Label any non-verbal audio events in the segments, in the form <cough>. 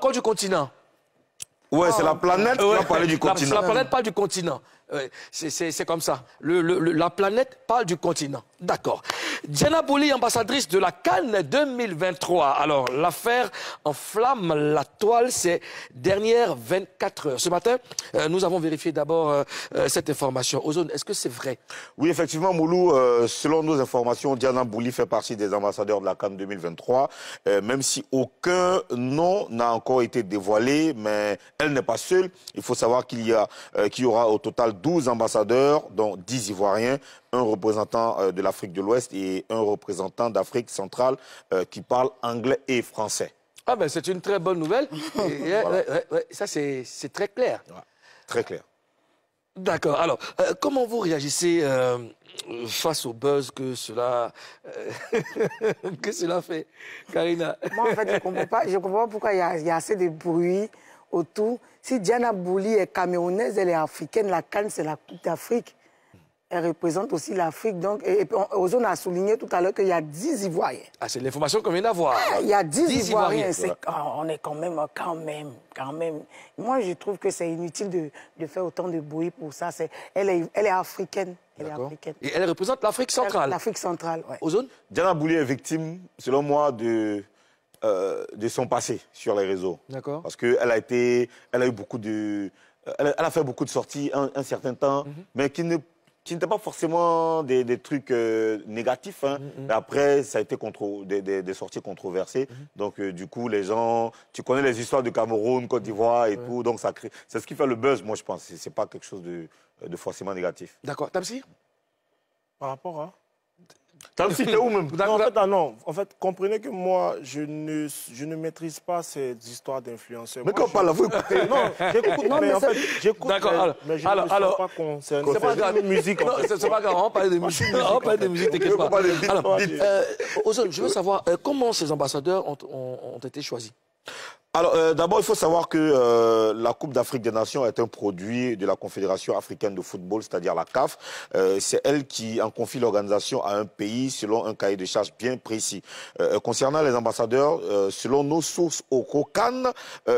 encore du continent. Ouais, c'est ah. la planète qui ouais. parlé du continent. La, la planète parle du continent. C'est comme ça. la planète parle du continent. D'accord. Diana Bouli, ambassadrice de la Cannes 2023. Alors, l'affaire enflamme la toile ces dernières 24 heures. Ce matin, euh, nous avons vérifié d'abord euh, euh, cette information. Ozone, est-ce que c'est vrai Oui, effectivement, Moulou, selon nos informations, Diana Bouli fait partie des ambassadeurs de la Cannes 2023, même si aucun nom n'a encore été dévoilé, mais elle n'est pas seule. Il faut savoir qu'il y, qu'il y aura au total 12 ambassadeurs, dont 10 Ivoiriens, un représentant euh, de l'Afrique de l'Ouest et un représentant d'Afrique centrale euh, qui parle anglais et français. Ah ben c'est une très bonne nouvelle. <laughs> ça c'est très clair. très clair. D'accord. Alors, euh, comment vous réagissez face au buzz que cela, <laughs> que cela fait, Karina Moi, en fait, je ne comprends, pas, je comprends pourquoi il y, a assez de bruit autour. Si Diana Bouli est camerounaise, elle est africaine, la Cannes, c'est la Coupe d'Afrique. Elle représente aussi l'Afrique. Donc, et, Ozone a souligné tout à l'heure qu'il y a 10 Ivoiriens. Ah, c'est l'information qu'on vient d'avoir. Ah, il y a 10, Ivoiriens. Oh, on est quand même, quand même, quand même. Moi, je trouve que c'est inutile de, faire autant de bruit pour ça. C'est, elle, est, elle est africaine. Et elle représente l'Afrique centrale. L'Afrique centrale, oui. Ozone Diana Bouli est victime, selon moi, de euh, de son passé sur les réseaux. D'accord. Parce qu'elle a été, elle a eu beaucoup de, euh, elle, a fait beaucoup de sorties un, certain temps, mhm. mais qui ne qui n'étaient pas forcément des, trucs euh, négatifs. Hein. Mhm, mhm. Après, ça a été des, sorties controversées. Donc, du coup, les gens... Tu connais les histoires du Cameroun, Côte d'Ivoire et tout. Donc, ça C'est ce qui fait le buzz, moi, je pense. C'est pas quelque chose de, de forcément négatif. D'accord. Tamsi Par rapport à... <laughs> où même en fait, ah non, en fait, comprenez que moi, je ne, je ne maîtrise pas ces histoires d'influenceurs. Mais quand parle, vous <laughs> écoutez. Non, j'écoute, mais, mais, en fait, j'écoute, mais, mais, je alors, ne alors, suis pas concerné. C'est pas grave. musique. Non, c'est pas grave, on parle de musique. on parle de musique, pas. Alors, euh, je veux savoir euh, comment ces ambassadeurs ont été choisis alors, euh, d'abord, il faut savoir que euh, la Coupe d'Afrique des Nations est un produit de la Confédération africaine de football, c'est-à-dire la CAF. Euh, c'est elle qui en confie l'organisation à un pays selon un cahier de charges bien précis. concernant les ambassadeurs, selon nos sources au COCAN,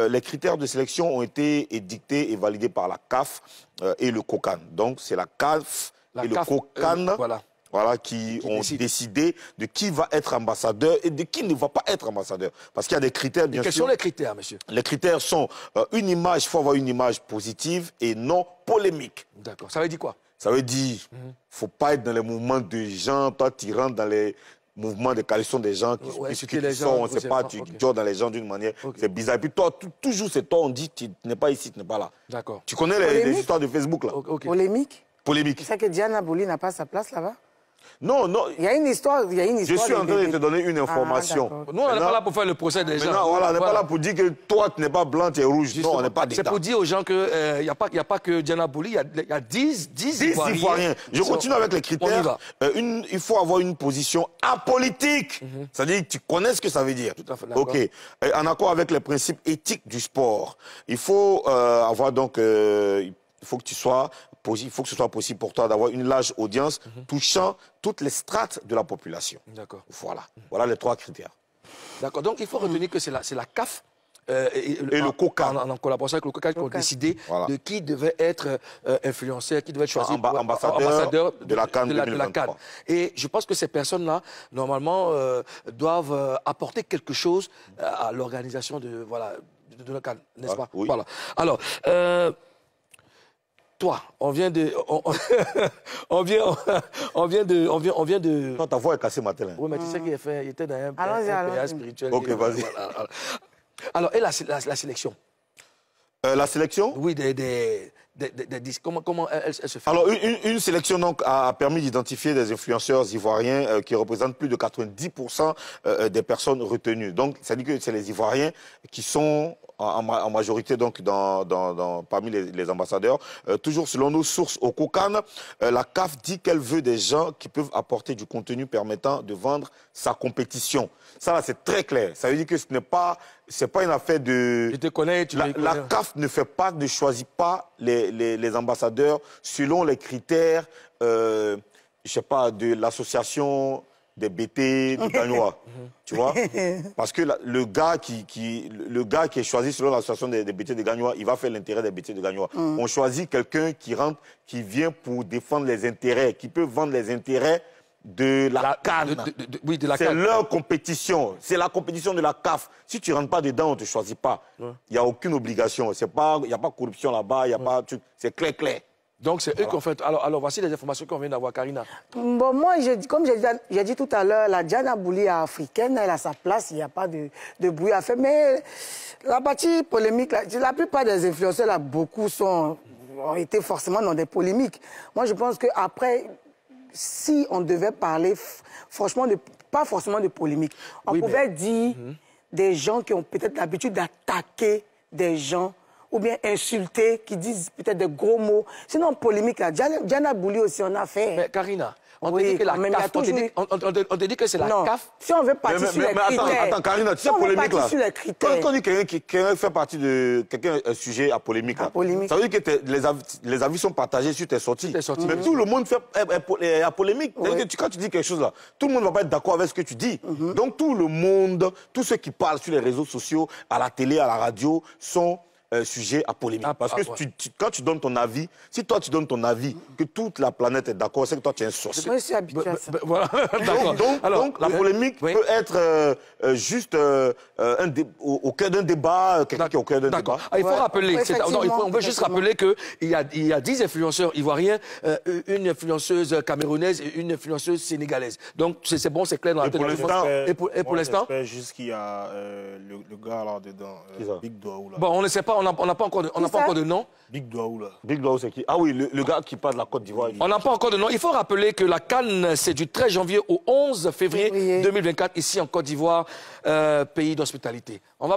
les critères de sélection ont été édictés et validés par la CAF et le COCAN. Donc, c'est la CAF et le COCAN. voilà voilà, qui, ont décidé de qui va être ambassadeur et de qui ne va pas être ambassadeur. Parce qu'il y a des critères, bien sûr. quels sont les critères, monsieur Les critères sont euh, une image, il faut avoir une image positive et non polémique. D'accord. Ça veut dire quoi Ça veut dire, il mhm. ne faut pas être dans les mouvements de gens, toi, tu rentres dans les mouvements de coalition des gens qui, on ne sait pas, tu okay. dans les gens d'une manière, c'est bizarre. Et puis toi, toujours c'est toi, on dit, tu n'es pas ici, tu n'es pas là. D'accord. Tu connais les, histoires de Facebook, là Polémique Polémique. C'est que Diana Bouli n'a pas sa place là-bas non, non. Il y a une histoire. je suis en train de te donner une ah, information. Nous, on n'est pas là pour faire le procès des gens. on n'est pas là pour dire que toi, tu n'es pas blanc, tu es rouge. non, on n'est pas C'est pour dire aux gens qu'il n'y euh, a, a, pas que Diana Bouli, il y, a 10, 10, 10 Ivoiriens. Je continue avec les critères. Euh, une, il faut avoir une position apolitique. Mhm. C'est-à-dire que tu connais ce que ça veut dire. Tout à fait OK. en accord avec les principes éthiques du sport, il faut euh, avoir donc il faut que tu sois il faut que ce soit possible pour toi d'avoir une large audience mhm. touchant toutes les strates de la population. D'accord. Voilà. Voilà les trois critères. D'accord. Donc il faut retenir que c'est la, la CAF euh, et, le COCA. En, collaboration avec le COCA, qui ont décidé de qui devait être euh, influencé, qui devait être choisi ambassadeur, de, la Cannes. Et je pense que ces personnes-là, normalement, euh, doivent apporter quelque chose à l'organisation de, voilà, de, la Cannes, n'est-ce ah, pas Voilà. Alors toi, <laughs> on vient de, on, vient, on vient de, on vient, de. Non, ta voix est cassée, Matelin. Oui, mais tu sais qu'il était dans un, pays. spirituel. Ok, vas-y. Alors, et la, sélection euh, La sélection Oui, des, des, Comment, elle, se fait Alors, une, sélection donc, a permis d'identifier des influenceurs ivoiriens euh, qui représentent plus de 90% euh, des personnes retenues. Donc, ça dit que c'est les Ivoiriens qui sont en, majorité donc dans, parmi les, ambassadeurs. Euh, toujours selon nos sources au COCAN, euh, la CAF dit qu'elle veut des gens qui peuvent apporter du contenu permettant de vendre sa compétition. Ça, là, c'est très clair. Ça veut dire que ce n'est pas, c'est pas une affaire de... Je te connais, tu la, la CAF ne fait pas, ne choisit pas les, ambassadeurs selon les critères, euh, je sais pas, de l'association des BT, de Gagnois. <laughs> tu vois mhm. Parce que le, gars qui, qui, le gars qui est choisi selon l'association des, des BT de Gagnois, il va faire l'intérêt des BT de Gagnois. Mhm. On choisit quelqu'un qui rentre, qui vient pour défendre les intérêts, qui peut vendre les intérêts de la, la C'est leur compétition. C'est la compétition de la CAF. Si tu ne rentres pas dedans, on ne te choisit pas. Il n'y a aucune obligation. Il n'y a pas corruption là-bas, il a C'est clair, clair. Donc, c'est eux ah. qui ont fait. Alors, voici les informations qu'on vient d'avoir, Karina. Bon, moi, comme j'ai dit tout à l'heure, la Diana Bouli est africaine, elle a sa place, il n'y a pas de, bruit à faire. Mais la partie polémique, la, plupart des influenceurs, beaucoup sont, ont été forcément dans des polémiques. Moi, je pense qu'après, si on devait parler, franchement, pas forcément de polémique, on pouvait dire mhm. des gens qui ont peut-être l'habitude d'attaquer des gens ou bien insultés, qui disent peut-être des gros mots. Sinon, polémique, là. Diana Bouli aussi on a fait. Mais Karina, on te dit que la CAF, on, dit, que c'est la non. CAF. Si on veut partir sur les critères. attends, attends, Karina, tu si sais, polémique là. Sur les critères. Quand, on dit que quelqu'un fait partie de quelqu'un un sujet à polémique, là, ça veut dire que les avis, les, avis, sont partagés sur tes sorties. Mais tout le monde fait à polémique. Que quand tu dis quelque chose là, tout le monde ne va pas être d'accord avec ce que tu dis. Mhm. Donc tout le monde, tous ceux qui parlent sur les réseaux sociaux, à la télé, à la radio, sont euh, sujet à polémique. Ah, Parce ah, que tu, quand tu donnes ton avis, si toi tu donnes ton avis, que toute la planète est d'accord, c'est que toi tu es un sorcier. suis à ça. voilà. <laughs> donc, donc, la polémique peut être euh, euh, juste un au, cœur d'un débat, quelqu'un qui est au cœur d'un débat. Ah, il faut rappeler, on veut juste rappeler qu'il y a, il y a 10 influenceurs ivoiriens, une influenceuse camerounaise et une influenceuse sénégalaise. Donc c'est bon, c'est clair dans Et pour l'instant Juste qu'il y a le, gars là dedans, Big là. Bon, on ne sait pas on n'a pas encore de, nom. Big Douaou, là. Big Douaou, c'est qui Ah oui, le, gars qui parle de la Côte d'Ivoire. On n'a pas encore de nom. Il faut rappeler que la Cannes, c'est du 13 janvier au 11 février 2024, ici en Côte d'Ivoire, euh, pays d'hospitalité. On